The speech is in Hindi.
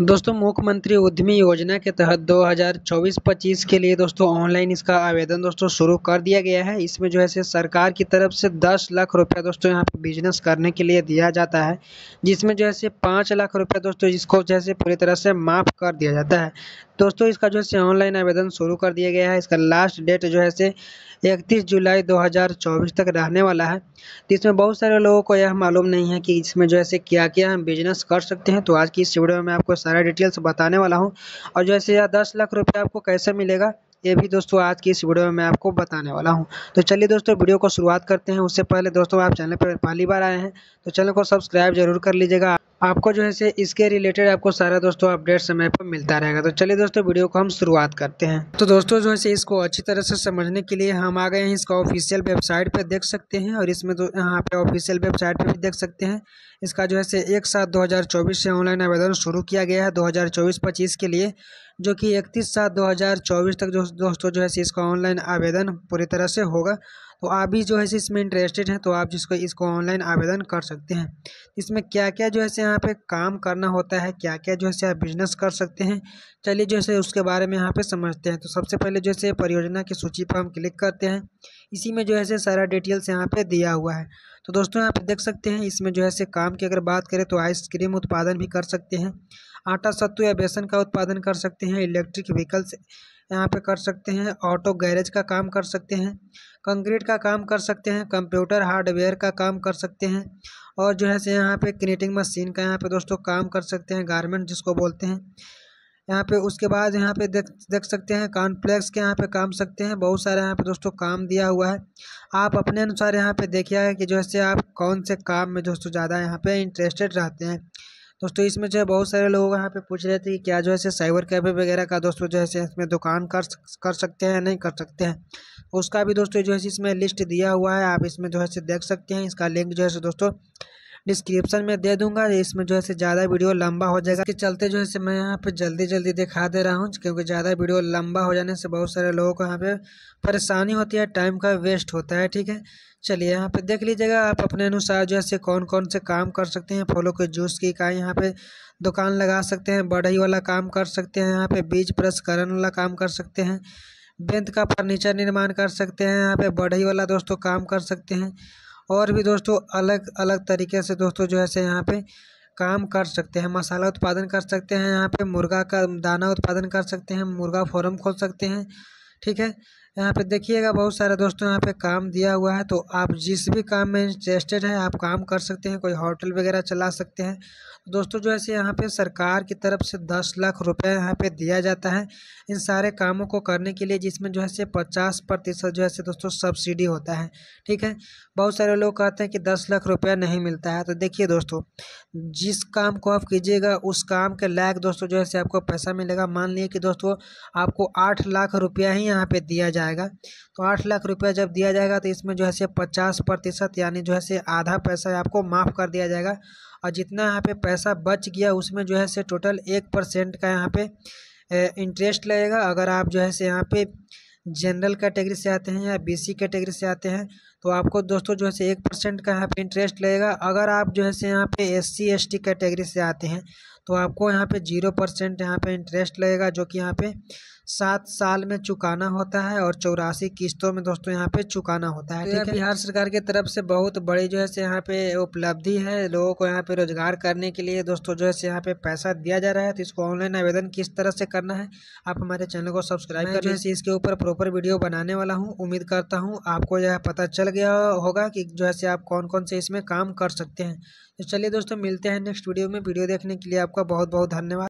दोस्तों मुख्यमंत्री उद्यमी योजना के तहत 2024-25 के लिए दोस्तों ऑनलाइन इसका आवेदन दोस्तों शुरू कर दिया गया है इसमें जो है से सरकार की तरफ से 10 लाख रुपया दोस्तों यहाँ पे बिजनेस करने के लिए दिया जाता है जिसमें जो है से पाँच लाख रुपया दोस्तों इसको जो है पूरी तरह से माफ़ कर दिया जाता है दोस्तों इसका जो है ऑनलाइन आवेदन शुरू कर दिया गया है इसका लास्ट डेट जो है से इकतीस जुलाई 2024 तक रहने वाला है तो इसमें बहुत सारे लोगों को यह मालूम नहीं है कि इसमें जो ऐसे क्या क्या हम बिजनेस कर सकते हैं तो आज की इस वीडियो में मैं आपको सारा डिटेल्स बताने वाला हूँ और जैसे यह दस लाख रुपये आपको कैसे मिलेगा ये भी दोस्तों आज की इस वीडियो में मैं आपको बताने वाला हूँ तो चलिए दोस्तों वीडियो को शुरुआत करते हैं उससे पहले दोस्तों आप चैनल पर पहली बार आए हैं तो चैनल को सब्सक्राइब जरूर कर लीजिएगा आपको जो है से इसके रिलेटेड आपको सारा दोस्तों अपडेट समय पर मिलता रहेगा तो चलिए दोस्तों वीडियो को हम शुरुआत करते हैं तो दोस्तों जो है से इसको अच्छी तरह से समझने के लिए हम आ गए हैं इसका ऑफिशियल वेबसाइट पर देख सकते हैं और इसमें तो यहाँ पे ऑफिशियल वेबसाइट पर भी देख सकते हैं इसका जो है से एक सात दो से ऑनलाइन आवेदन शुरू किया गया है दो हज़ार के लिए जो कि इकतीस सात दो तक जो दोस्तों जो है इसका ऑनलाइन आवेदन पूरी तरह से होगा तो आप भी जो है इसमें इंटरेस्टेड हैं तो आप जिसको इसको ऑनलाइन आवेदन कर सकते हैं इसमें क्या क्या जो है यहाँ पे काम करना होता है क्या क्या जो है आप बिजनेस कर सकते हैं चलिए जो है उसके बारे में यहाँ पे समझते हैं तो सबसे पहले जो है परियोजना की सूची पर हम क्लिक करते हैं इसी में जो है सारा डिटेल्स यहाँ पर दिया हुआ है तो दोस्तों यहाँ पर देख सकते हैं इसमें जो है से काम की अगर बात करें तो आइसक्रीम उत्पादन भी कर सकते हैं आटा सत्तू या बेसन का उत्पादन कर सकते हैं इलेक्ट्रिक व्हीकल्स यहाँ पे कर सकते हैं ऑटो गैरेज का काम कर सकते हैं कंक्रीट का काम कर सकते हैं कंप्यूटर हार्डवेयर का काम कर सकते हैं और जो है से यहाँ पे क्रिएटिंग मशीन का यहाँ पे दोस्तों काम कर सकते हैं गारमेंट जिसको बोलते हैं यहाँ पे उसके बाद यहाँ पे देख देख सकते हैं कॉन्प्लेक्स के यहाँ पे काम सकते हैं बहुत सारे यहाँ पे दोस्तों काम दिया हुआ है आप अपने अनुसार यहाँ पे देखिएगा कि जो है से आप कौन से काम में दोस्तों ज़्यादा यहाँ पे इंटरेस्टेड रहते हैं दोस्तों इसमें जो है बहुत सारे लोग यहाँ पे पूछ रहे थे कि क्या जो है साइबर कैफे वगैरह का दोस्तों जो है इसमें दुकान कर कर सकते हैं नहीं कर सकते हैं उसका भी दोस्तों जो है इसमें लिस्ट दिया हुआ है आप इसमें जो है देख सकते हैं इसका लिंक जो है दोस्तों डिस्क्रिप्शन में दे दूंगा इसमें जो है ज़्यादा वीडियो लंबा हो जाएगा इसके चलते जो है मैं यहाँ पे जल्दी जल्दी दिखा दे रहा हूँ क्योंकि ज़्यादा वीडियो लंबा हो जाने से बहुत सारे लोगों को यहाँ पे परेशानी होती है टाइम का वेस्ट होता है ठीक है चलिए यहाँ पे देख लीजिएगा आप अपने अनुसार जो है कौन कौन से काम कर सकते हैं फलों के जूस की इकाई यहाँ पे दुकान लगा सकते हैं बढ़ई वाला काम कर सकते हैं यहाँ पे बीज प्रसकरण वाला काम कर सकते हैं बेंत का फर्नीचर निर्माण कर सकते हैं यहाँ पे बढ़ई वाला दोस्तों काम कर सकते हैं और भी दोस्तों अलग अलग तरीके से दोस्तों जो है से यहाँ पे काम कर सकते हैं मसाला उत्पादन कर सकते हैं यहाँ पे मुर्गा का दाना उत्पादन कर सकते हैं मुर्गा फॉर्म खोल सकते हैं ठीक है यहाँ पे देखिएगा बहुत सारे दोस्तों यहाँ पे काम दिया हुआ है तो आप जिस भी काम में इंटरेस्टेड है आप काम कर सकते हैं कोई होटल वगैरह चला सकते हैं दोस्तों जो है यहाँ पे सरकार की तरफ से दस लाख रुपए यहाँ पे दिया जाता है इन सारे कामों को करने के लिए जिसमें जो है से पचास प्रतिशत जो है से दोस्तों सब्सिडी होता है ठीक है बहुत सारे लोग कहते हैं कि दस लाख रुपया नहीं मिलता है तो देखिए दोस्तों जिस काम को आप कीजिएगा उस काम के लायक दोस्तों जो है से आपको पैसा मिलेगा मान लिए कि दोस्तों आपको आठ लाख रुपया ही यहाँ पर दिया जाए जाएगा तो आठ लाख रुपया जब दिया जाएगा तो इसमें जो है से पचास प्रतिशत यानी जो है से आधा पैसा आपको माफ़ कर दिया जाएगा और जितना यहाँ पे पैसा बच गया उसमें जो है से टोटल एक परसेंट का यहाँ पे इंटरेस्ट लगेगा अगर आप जो है से यहाँ पे जनरल कैटेगरी से आते हैं या बी कैटेगरी से आते हैं तो आपको दोस्तों जो है से एक परसेंट का यहाँ पे इंटरेस्ट लगेगा अगर आप जो है से यहाँ पे एस एसटी कैटेगरी से आते हैं तो आपको यहाँ पे जीरो परसेंट यहाँ पे इंटरेस्ट लगेगा जो कि यहाँ पे सात साल में चुकाना होता है और चौरासी किस्तों में दोस्तों यहाँ पे चुकाना होता है तो ठीक है बिहार सरकार की तरफ से बहुत बड़ी जो है से यहाँ पे उपलब्धि है लोगों को यहाँ पे रोजगार करने के लिए दोस्तों जो है से यहाँ पे पैसा दिया जा रहा है तो इसको ऑनलाइन आवेदन किस तरह से करना है आप हमारे चैनल को सब्सक्राइब कर जो है इसके ऊपर प्रॉपर वीडियो बनाने वाला हूँ उम्मीद करता हूँ आपको यह पता चल गया होगा कि जो है आप कौन कौन से इसमें काम कर सकते हैं तो चलिए दोस्तों मिलते हैं नेक्स्ट वीडियो में वीडियो देखने के लिए आपका बहुत बहुत धन्यवाद